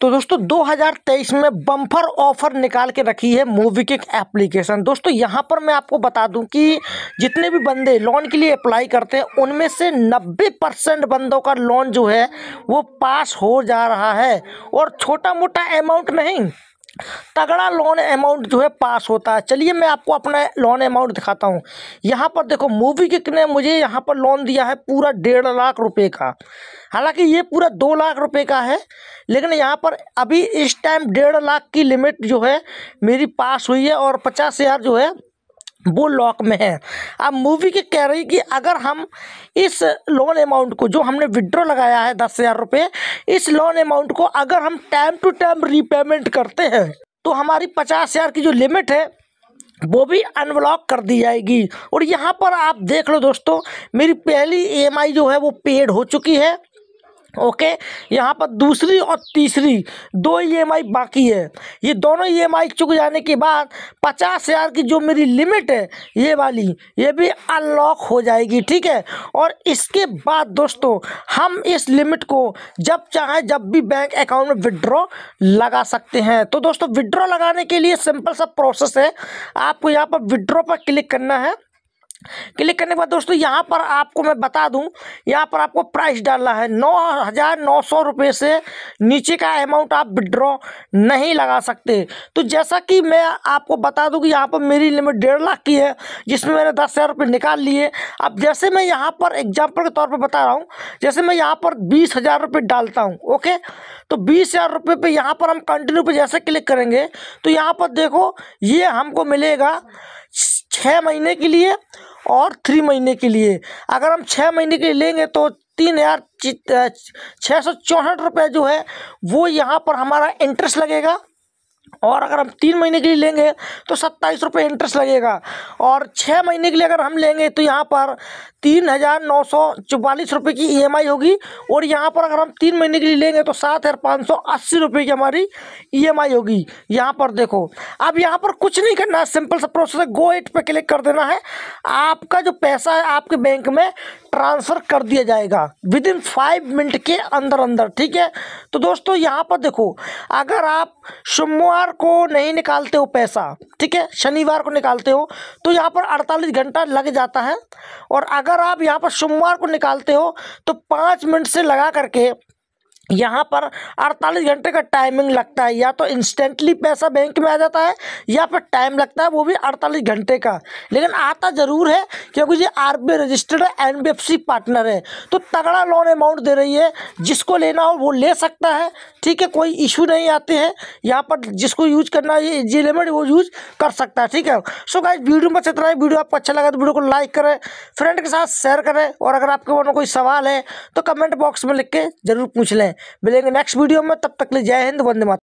तो दोस्तों 2023 में बम्फर ऑफर निकाल के रखी है मूवी किक एप्लीकेशन दोस्तों यहाँ पर मैं आपको बता दूं कि जितने भी बंदे लोन के लिए अप्लाई करते हैं उनमें से 90 परसेंट बंदों का लोन जो है वो पास हो जा रहा है और छोटा मोटा अमाउंट नहीं तगड़ा लोन अमाउंट जो है पास होता है चलिए मैं आपको अपना लोन अमाउंट दिखाता हूँ यहाँ पर देखो मूवी किक ने मुझे यहाँ पर लोन दिया है पूरा डेढ़ लाख रुपए का हालांकि ये पूरा दो लाख रुपए का है लेकिन यहाँ पर अभी इस टाइम डेढ़ लाख की लिमिट जो है मेरी पास हुई है और पचास हज़ार जो है वो लॉक में है अब मूवी के कह रही कि अगर हम इस लोन अमाउंट को जो हमने विड्रॉ लगाया है दस हज़ार रुपये इस लोन अमाउंट को अगर हम टाइम टू टाइम रीपेमेंट करते हैं तो हमारी पचास हज़ार की जो लिमिट है वो भी अनब्लॉक कर दी जाएगी और यहाँ पर आप देख लो दोस्तों मेरी पहली ई e जो है वो पेड हो चुकी है ओके यहाँ पर दूसरी और तीसरी दो ईएमआई e बाकी है ये दोनों ईएमआई e चुक जाने के बाद पचास हज़ार की जो मेरी लिमिट है ये वाली ये भी अनलॉक हो जाएगी ठीक है और इसके बाद दोस्तों हम इस लिमिट को जब चाहें जब भी बैंक अकाउंट में विड्रॉ लगा सकते हैं तो दोस्तों विड्रॉ लगाने के लिए सिंपल सा प्रोसेस है आपको यहाँ पर विड्रॉ पर क्लिक करना है क्लिक करने के बाद दोस्तों यहाँ पर आपको मैं बता दूँ यहाँ पर आपको प्राइस डालना है नौ हज़ार नौ सौ रुपये से नीचे का अमाउंट आप विड्रॉ नहीं लगा सकते तो जैसा कि मैं आपको बता दूँ कि यहाँ पर मेरी लिमिट डेढ़ लाख की है जिसमें मैंने दस हज़ार रुपये निकाल लिए अब जैसे मैं यहाँ पर एग्जाम्पल के तौर पर बता रहा हूँ जैसे मैं यहाँ पर बीस हज़ार रुपये डालता हूँ ओके तो बीस हज़ार रुपये पर यहाँ पर हम कंटिन्यू पर जैसे क्लिक करेंगे तो यहाँ पर देखो ये हमको मिलेगा छः महीने के लिए और थ्री महीने के लिए अगर हम छः महीने के लिए लेंगे तो तीन हज़ार छः सौ चौंसठ रुपये जो है वो यहाँ पर हमारा इंटरेस्ट लगेगा और अगर हम तीन महीने के लिए लेंगे तो सत्ताईस रुपये इंटरेस्ट लगेगा और छः महीने के लिए अगर हम लेंगे तो यहाँ पर तीन हज़ार नौ सौ चौवालीस रुपये की ईएमआई e होगी और यहाँ पर अगर हम तीन महीने के लिए लेंगे तो सात हज़ार पाँच सौ अस्सी रुपये की हमारी ईएमआई e होगी यहाँ पर देखो अब यहाँ पर कुछ नहीं करना है सिंपल सा प्रोसेस है गो एट पर क्लिक कर देना है आपका जो पैसा है आपके बैंक में ट्रांसफ़र कर दिया जाएगा विद इन फाइव मिनट के अंदर अंदर ठीक है तो दोस्तों यहाँ पर देखो अगर आप सोमवार को नहीं निकालते हो पैसा ठीक है शनिवार को निकालते हो तो यहाँ पर अड़तालीस घंटा लग जाता है और अगर आप यहाँ पर सोमवार को निकालते हो तो पाँच मिनट से लगा करके यहाँ पर 48 घंटे का टाइमिंग लगता है या तो इंस्टेंटली पैसा बैंक में आ जाता है या फिर टाइम लगता है वो भी 48 घंटे का लेकिन आता ज़रूर है क्योंकि ये आर रजिस्टर्ड है एन पार्टनर है तो तगड़ा लोन अमाउंट दे रही है जिसको लेना हो वो ले सकता है ठीक है कोई इशू नहीं आते हैं यहाँ पर जिसको यूज करना है जी लिमिट वो यूज कर सकता है ठीक है सो गाइज वीडियो में इतना ही वीडियो आपको अच्छा लगा तो वीडियो को लाइक करें फ्रेंड के साथ शेयर करें और अगर आपके मन में कोई सवाल है तो कमेंट बॉक्स में लिख के ज़रूर पूछ लें मिलेंगे नेक्स्ट वीडियो में तब तक ले जय हिंद वंदे माता